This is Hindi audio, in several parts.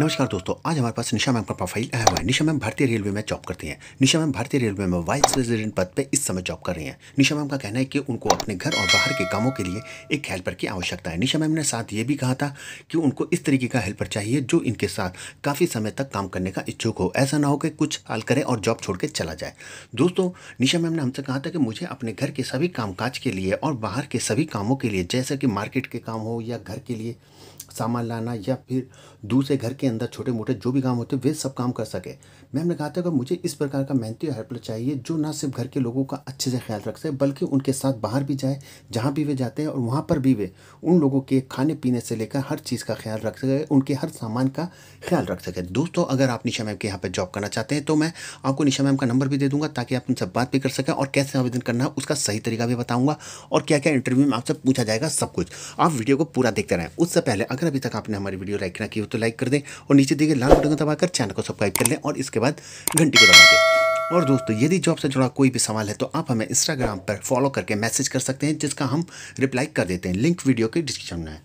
नमस्कार दोस्तों आज हमारे पास निशा मैम का प्रोफाइल आया हुआ है निशा मैम भारतीय रेलवे में जॉब करती हैं निशा मैम भारतीय रेलवे में वाइस प्रेसिडेंट पद पे इस समय जॉब कर रही हैं निशा मैम का कहना है कि उनको अपने घर और बाहर के कामों के लिए एक हेल्पर की आवश्यकता है निशा मैम ने साथ ये भी कहा था कि उनको इस तरीके का हेल्पर चाहिए जो इनके साथ काफ़ी समय तक काम करने का इच्छुक हो ऐसा ना हो कि कुछ हाल करें और जॉब छोड़ के चला जाए दोस्तों निशा मैम ने हमसे कहा था कि मुझे अपने घर के सभी काम के लिए और बाहर के सभी कामों के लिए जैसे कि मार्केट के काम हो या घर के लिए सामान लाना या फिर दूसरे घर के अंदर छोटे मोटे जो भी काम होते हैं वे सब काम कर सके मैम ने कहा था कि मुझे इस प्रकार का मेहनती और हेल्पर चाहिए जो ना सिर्फ घर के लोगों का अच्छे से ख्याल रख सके बल्कि उनके साथ बाहर भी जाए जहाँ भी वे जाते हैं और वहाँ पर भी वे उन लोगों के खाने पीने से लेकर हर चीज़ का ख्याल रख सके उनके हर सामान का ख्याल रख सके दोस्तों अगर आप निशा मैम के यहाँ पर जॉब करना चाहते हैं तो मैं आपको निशा मैम का नंबर भी दे दूँगा ताकि आप उनसे बात भी कर सकें और कैसे आवेदन करना है उसका सही तरीका भी बताऊँगा और क्या क्या इंटरव्यू में आपसे पूछा जाएगा सब कुछ आप वीडियो को पूरा देखते रहें उससे पहले अगर अगर अभी तक आपने हमारी वीडियो लाइक ना की हो तो लाइक कर दें और नीचे दिए गए लाल बटन को दबाकर चैनल को सब्सक्राइब कर लें और इसके बाद घंटी को दबा दें और दोस्तों यदि जॉब से जुड़ा कोई भी सवाल है तो आप हमें इंस्टाग्राम पर फॉलो करके मैसेज कर सकते हैं जिसका हम रिप्लाई कर देते हैं लिंक वीडियो के डिस्क्रिप्शन में है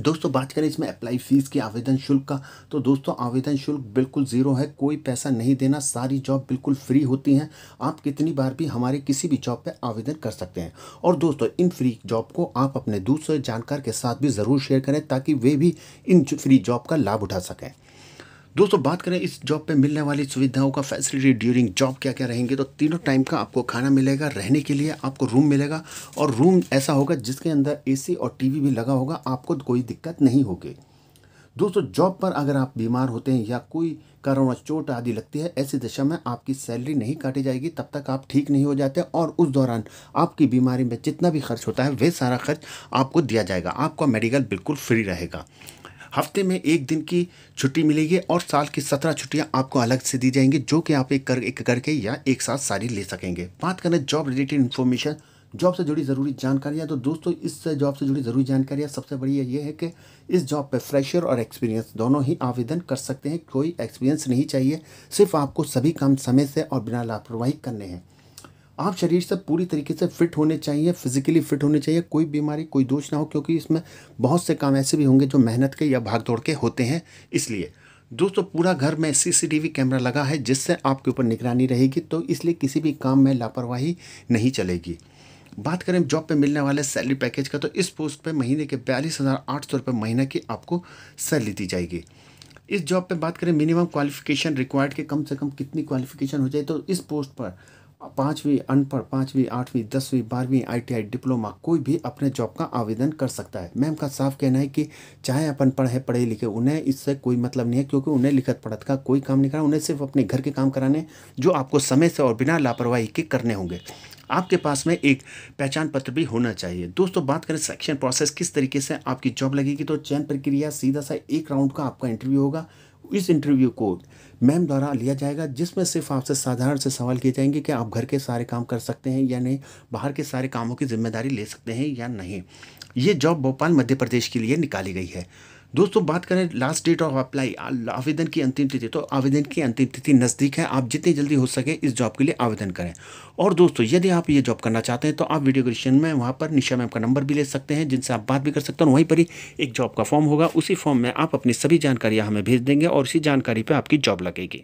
दोस्तों बात करें इसमें अप्लाई फीस की आवेदन शुल्क का तो दोस्तों आवेदन शुल्क बिल्कुल ज़ीरो है कोई पैसा नहीं देना सारी जॉब बिल्कुल फ्री होती हैं आप कितनी बार भी हमारे किसी भी जॉब पे आवेदन कर सकते हैं और दोस्तों इन फ्री जॉब को आप अपने दूसरे जानकार के साथ भी ज़रूर शेयर करें ताकि वे भी इन फ्री जॉब का लाभ उठा सकें दोस्तों बात करें इस जॉब पे मिलने वाली सुविधाओं का फैसिलिटी ड्यूरिंग जॉब क्या क्या रहेंगे तो तीनों टाइम का आपको खाना मिलेगा रहने के लिए आपको रूम मिलेगा और रूम ऐसा होगा जिसके अंदर एसी और टीवी भी लगा होगा आपको कोई दिक्कत नहीं होगी दोस्तों जॉब पर अगर आप बीमार होते हैं या कोई कारण चोट आदि लगती है ऐसी दशा में आपकी सैलरी नहीं काटी जाएगी तब तक आप ठीक नहीं हो जाते और उस दौरान आपकी बीमारी में जितना भी खर्च होता है वह सारा खर्च आपको दिया जाएगा आपका मेडिकल बिल्कुल फ्री रहेगा हफ्ते में एक दिन की छुट्टी मिलेगी और साल की सत्रह छुट्टियां आपको अलग से दी जाएंगी जो कि आप एक कर एक करके या एक साथ सारी ले सकेंगे बात करें जॉब रिलेटेड इन्फॉर्मेशन जॉब से जुड़ी ज़रूरी जानकारियाँ तो दोस्तों इस जॉब से जुड़ी ज़रूरी जानकारियाँ सबसे बड़ी ये है कि इस जॉब पर फ्रेशर और एक्सपीरियंस दोनों ही आवेदन कर सकते हैं कोई एक्सपीरियंस नहीं चाहिए सिर्फ आपको सभी काम समय से और बिना लापरवाही करने हैं आप शरीर से पूरी तरीके से फिट होने चाहिए फिजिकली फिट होने चाहिए कोई बीमारी कोई दोष ना हो क्योंकि इसमें बहुत से काम ऐसे भी होंगे जो मेहनत के या भाग दौड़ के होते हैं इसलिए दोस्तों पूरा घर में सीसीटीवी कैमरा लगा है जिससे आपके ऊपर निगरानी रहेगी तो इसलिए किसी भी काम में लापरवाही नहीं चलेगी बात करें जॉब पे मिलने वाले सैलरी पैकेज का तो इस पोस्ट पे महीने के बयालीस हज़ार आठ सौ रुपये महीने की आपको सैलरी दी जाएगी इस जॉब पे बात करें मिनिमम क्वालिफिकेशन रिक्वायर्ड के कम से कम कितनी क्वालिफिकेशन हो जाए तो इस पोस्ट पर पाँचवीं अनपढ़ पाँचवीं आठवीं दसवीं बारहवीं आईटीआई डिप्लोमा कोई भी अपने जॉब का आवेदन कर सकता है मैम का साफ कहना है कि चाहे अपन पढ़े पढ़े लिखे उन्हें इससे कोई मतलब नहीं है क्योंकि उन्हें लिखत पढ़त का कोई काम नहीं करना उन्हें सिर्फ अपने घर के काम कराने जो आपको समय से और बिना लापरवाही के करने होंगे आपके पास में एक पहचान पत्र भी होना चाहिए दोस्तों बात करें सेक्शन प्रोसेस किस तरीके से आपकी जॉब लगेगी तो चयन प्रक्रिया सीधा सा एक राउंड का आपका इंटरव्यू होगा इस इंटरव्यू को मैम द्वारा लिया जाएगा जिसमें सिर्फ आपसे साधारण से सवाल किए जाएंगे कि आप घर के सारे काम कर सकते हैं या नहीं बाहर के सारे कामों की जिम्मेदारी ले सकते हैं या नहीं ये जॉब भोपाल मध्य प्रदेश के लिए निकाली गई है दोस्तों बात करें लास्ट डेट ऑफ अप्लाई आवेदन की अंतिम तिथि तो आवेदन की अंतिम तिथि नज़दीक है आप जितनी जल्दी हो सके इस जॉब के लिए आवेदन करें और दोस्तों यदि आप ये जॉब करना चाहते हैं तो आप वीडियो क्रिएशन में वहाँ पर निशा मैम का नंबर भी ले सकते हैं जिनसे आप बात भी कर सकते हैं वहीं पर ही एक जॉब का फॉर्म होगा उसी फॉर्म में आप अपनी सभी जानकारियाँ हमें भेज देंगे और उसी जानकारी पर आपकी जॉब लगेगी